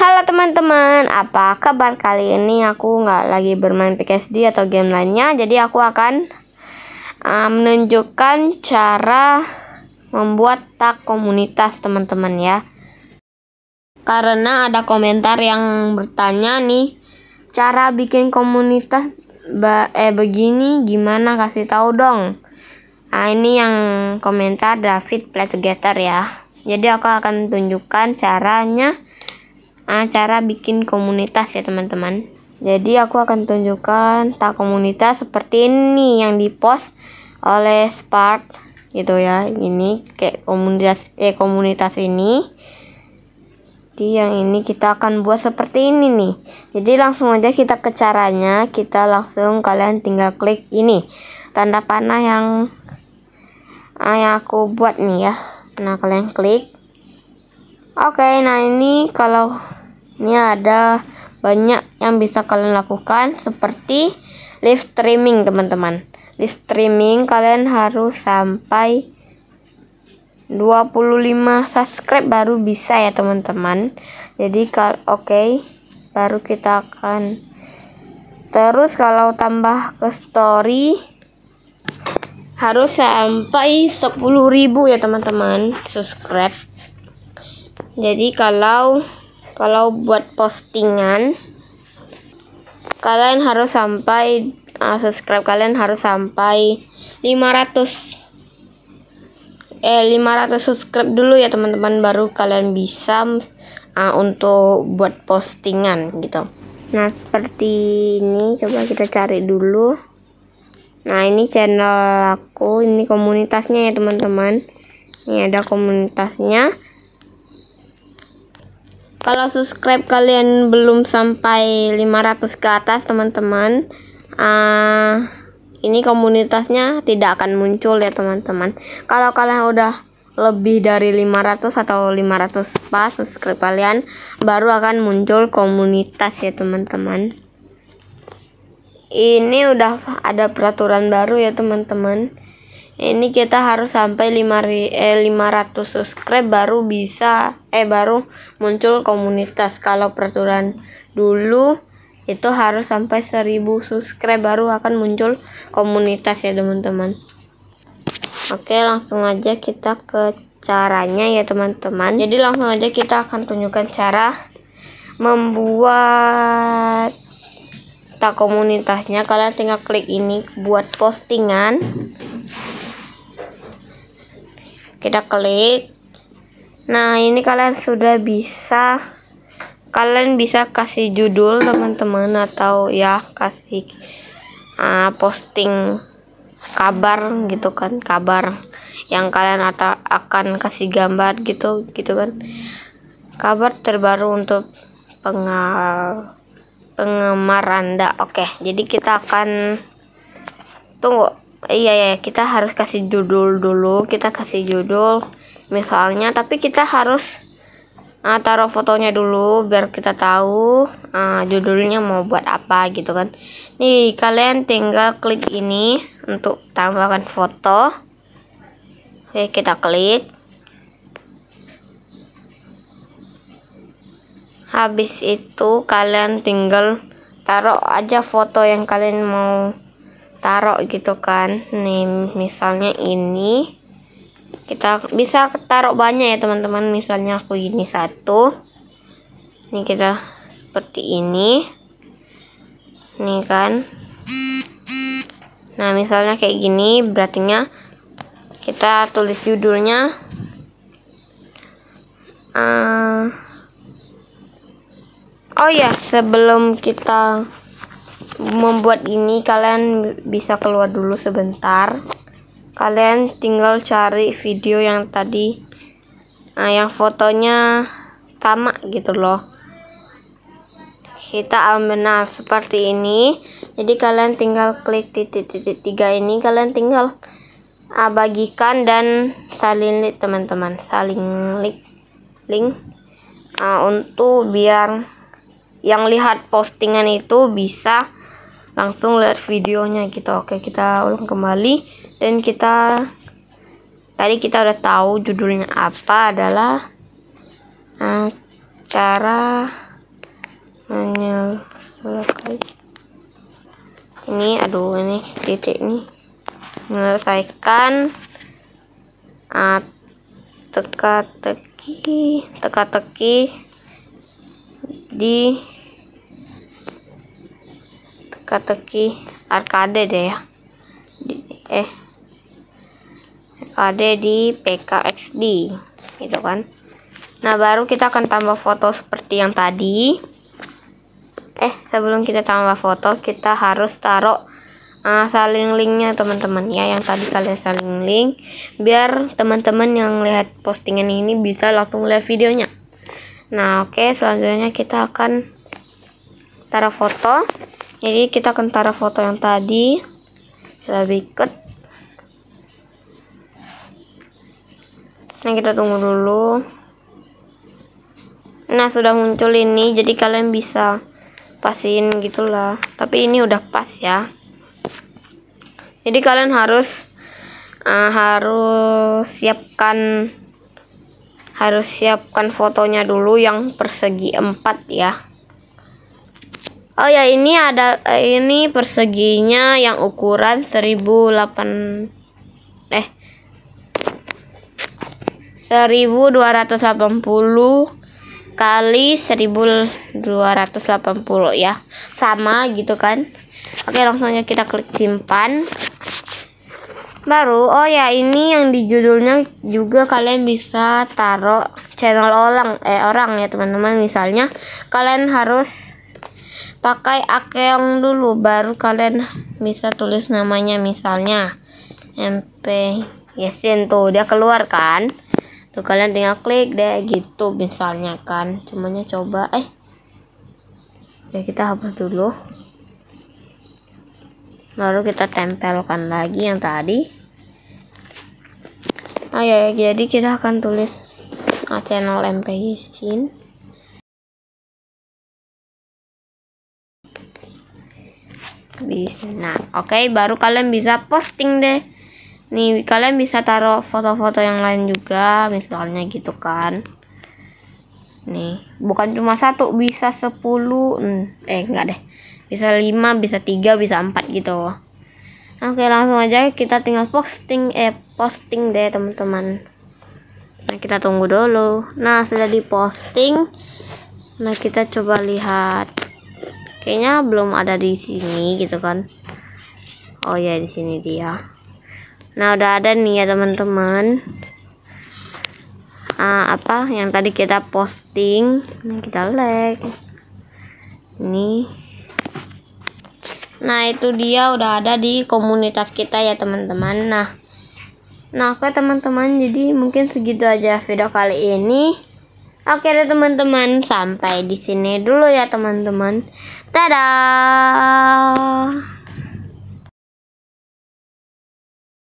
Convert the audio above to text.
Halo teman-teman, apa kabar kali ini aku nggak lagi bermain PKSD atau game lainnya Jadi aku akan uh, menunjukkan cara membuat tak komunitas teman-teman ya Karena ada komentar yang bertanya nih Cara bikin komunitas eh begini gimana kasih tahu dong Nah, ini yang komentar David Play Together ya. Jadi aku akan tunjukkan caranya cara bikin komunitas ya teman-teman. Jadi aku akan tunjukkan tak komunitas seperti ini yang dipost oleh Spark gitu ya. Ini kayak komunitas eh komunitas ini. Di yang ini kita akan buat seperti ini nih. Jadi langsung aja kita ke caranya, kita langsung kalian tinggal klik ini tanda panah yang ah, yang aku buat nih ya. Nah, kalian klik. Oke, okay, nah ini kalau ini ada banyak yang bisa kalian lakukan seperti live streaming teman-teman. Live streaming kalian harus sampai 25 subscribe baru bisa ya teman-teman. Jadi kalau oke okay, baru kita akan terus kalau tambah ke story harus sampai 10.000 ya teman-teman subscribe. Jadi kalau kalau buat postingan kalian harus sampai uh, subscribe kalian harus sampai 500 eh 500 subscribe dulu ya teman-teman baru kalian bisa uh, untuk buat postingan gitu nah seperti ini coba kita cari dulu nah ini channel aku ini komunitasnya ya teman-teman ini ada komunitasnya kalau subscribe kalian belum sampai 500 ke atas teman-teman uh, ini komunitasnya tidak akan muncul ya teman-teman kalau kalian udah lebih dari 500 atau 500 pas subscribe kalian baru akan muncul komunitas ya teman-teman ini udah ada peraturan baru ya teman-teman ini kita harus sampai 5 eh, 500 subscribe baru bisa eh baru muncul komunitas kalau peraturan dulu itu harus sampai 1000 subscribe baru akan muncul komunitas ya teman-teman oke langsung aja kita ke caranya ya teman-teman jadi langsung aja kita akan tunjukkan cara membuat tak komunitasnya kalian tinggal klik ini buat postingan kita klik nah ini kalian sudah bisa kalian bisa kasih judul teman-teman atau ya kasih uh, posting kabar gitu kan kabar yang kalian atau akan kasih gambar gitu gitu kan kabar terbaru untuk pengal penggemar anda oke jadi kita akan tunggu iya ya kita harus kasih judul dulu kita kasih judul misalnya tapi kita harus uh, taruh fotonya dulu biar kita tahu uh, judulnya mau buat apa gitu kan nih kalian tinggal klik ini untuk tambahkan foto oke kita klik habis itu kalian tinggal taruh aja foto yang kalian mau taruh gitu kan nih misalnya ini kita bisa taruh banyak ya teman-teman misalnya aku ini satu ini kita seperti ini nih kan nah misalnya kayak gini berartinya kita tulis judulnya uh, oh ya sebelum kita membuat ini kalian bisa keluar dulu sebentar kalian tinggal cari video yang tadi nah, yang fotonya sama gitu loh kita benar seperti ini jadi kalian tinggal klik titik-titik tiga ini kalian tinggal ah, bagikan dan salin link teman-teman saling link link uh, ah, untuk biar yang lihat postingan itu bisa langsung lihat videonya kita gitu. oke kita ulang kembali dan kita tadi kita udah tahu judulnya apa adalah uh, cara menyelesaikan ini aduh ini titik nih menyelesaikan uh, teka-teki teka-teki di teka-teki arcade deh ya eh arcade di PKXD gitu kan nah baru kita akan tambah foto seperti yang tadi eh sebelum kita tambah foto kita harus taruh uh, saling linknya teman-teman ya yang tadi kalian saling link biar teman-teman yang lihat postingan ini bisa langsung lihat videonya nah oke okay, selanjutnya kita akan taruh foto jadi kita kentara foto yang tadi kita ikut. nah kita tunggu dulu nah sudah muncul ini jadi kalian bisa pasin gitulah tapi ini udah pas ya jadi kalian harus uh, harus siapkan harus siapkan fotonya dulu yang persegi empat ya Oh ya ini ada eh, ini perseginya yang ukuran 1008 eh 1280 kali 1280 ya. Sama gitu kan. Oke, langsungnya kita klik simpan. Baru oh ya ini yang di judulnya juga kalian bisa taruh channel orang eh orang ya teman-teman misalnya kalian harus pakai akeong dulu baru kalian bisa tulis namanya misalnya MP yesin tuh dia keluar kan tuh kalian tinggal klik deh gitu misalnya kan cumannya coba eh ya kita hapus dulu lalu kita tempelkan lagi yang tadi nah ya jadi kita akan tulis channel MP yesin Nah, oke okay, baru kalian bisa posting deh. Nih, kalian bisa taruh foto-foto yang lain juga, misalnya gitu kan. Nih, bukan cuma satu, bisa sepuluh eh, enggak deh. Bisa lima bisa tiga bisa empat gitu. Oke, langsung aja kita tinggal posting eh posting deh, teman-teman. Nah, kita tunggu dulu. Nah, sudah diposting. Nah, kita coba lihat. Kayaknya belum ada di sini gitu kan oh ya di sini dia nah udah ada nih ya teman-teman uh, apa yang tadi kita posting nah, kita like nih nah itu dia udah ada di komunitas kita ya teman-teman nah nah oke teman-teman jadi mungkin segitu aja video kali ini oke deh teman-teman sampai di sini dulu ya teman-teman dadah